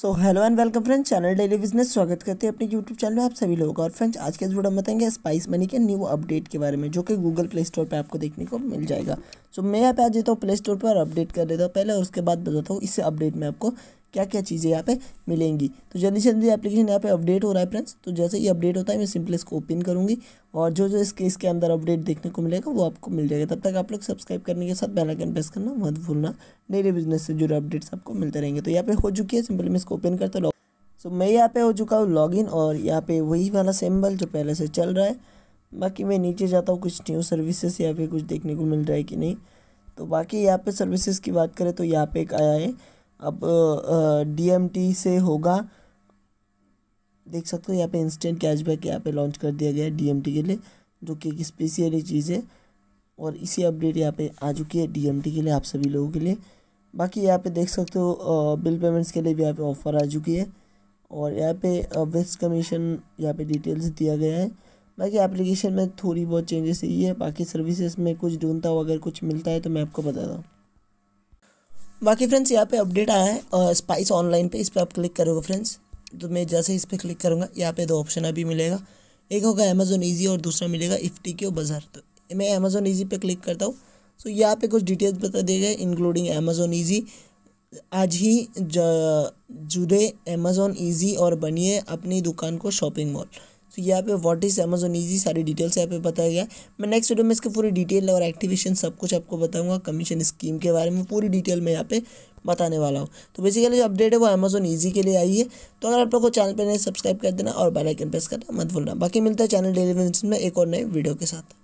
so hello and welcome friends channel daily business स्वागत करते हैं अपने यूट्यूब चैनल में आप सभी लोगों का और फ्रेंड्स आज के इस वीडियो में बताएंगे स्पाइस मनी के न्यू अपडेट के बारे में जो कि गूगल प्ले स्टोर पे आपको देखने को मिल जाएगा सो so, मैं यहाँ पे आ जाता हूँ प्ले स्टोर पर अपडेट कर देता हूँ पहले और उसके बाद बताता हूँ इस अपडेट में आपको क्या क्या चीज़ें यहाँ पे मिलेंगी तो जल्दी से जल्दी एप्लीकेशन यहाँ पे अपडेट हो रहा है फ्रेंड्स तो जैसे ही अपडेट होता है मैं सिंपली इसको ओपन करूँगी और जो जो इसके इसके अंदर अपडेट देखने को मिलेगा वो आपको मिल जाएगा तब तक आप लोग सब्सक्राइब करने के साथ बेल आइकन प्रेस करना मत भूलना डेली बिजनेस से जुड़े अपडेट्स आपको मिलते रहेंगे तो यहाँ पे हो चुकी है सिंपली मैं इसको ओपन करता लॉग सो मैं यहाँ पे हो चुका हूँ इन और यहाँ पे वही वाला सिम्बल जो पहले से चल रहा है बाकी मैं नीचे जाता हूँ कुछ न्यू सर्विसेज यहाँ पे कुछ देखने को मिल रहा है कि नहीं तो बाकी यहाँ पे सर्विसेज की बात करें तो यहाँ पे एक आया है अब डी से होगा देख सकते हो यहाँ पे इंस्टेंट कैशबैक यहाँ पे लॉन्च कर दिया गया है डी के लिए जो कि एक स्पेशली चीज़ है और इसी अपडेट यहाँ पे आ चुकी है डी के लिए आप सभी लोगों के लिए बाकी यहाँ पे देख सकते हो बिल पेमेंट्स के लिए भी यहाँ पे ऑफ़र आ चुकी है और यहाँ पे वेस्ट कमीशन यहाँ पे डिटेल्स दिया गया है बाकी एप्लीकेशन में थोड़ी बहुत चेंजेस यही है बाकी सर्विसेज में कुछ ढूंढता हुआ अगर कुछ मिलता है तो मैं आपको बताता हूँ बाकी फ्रेंड्स यहाँ पे अपडेट आया है स्पाइस ऑनलाइन पे इस पर आप क्लिक करोगे फ्रेंड्स तो मैं जैसे इस पर क्लिक करूँगा यहाँ पे दो ऑप्शन अभी मिलेगा एक होगा अमेजोन ईजी और दूसरा मिलेगा इफ्टी के बाज़ार तो मैं अमेजोन ईजी पे क्लिक करता हूँ सो so, यहाँ पे कुछ डिटेल्स बता दिए गए इंक्लूडिंग अमेजोन ईजी आज ही जुड़े अमेजोन ईजी और बनिए अपनी दुकान को शॉपिंग मॉल तो यहाँ पे व्हाट इज़ अमेजोन ईजी सारी डिटेल्स यहाँ पे बताया गया मैं नेक्स्ट वीडियो में इसके पूरी डिटेल और एक्टिवेशन सब कुछ आपको बताऊँगा कमीशन स्कीम के बारे में पूरी डिटेल में यहाँ पे बताने वाला हूँ तो बेसिकली जो अपडेट है वो अमेजोन ईजी के लिए आई है तो अगर आप लोग को चैनल पर नहीं सब्सक्राइब कर देना और बेलाइकन प्रेस करना मत भूलना बाकी मिलता है चैनल डेली में एक और नए वीडियो के साथ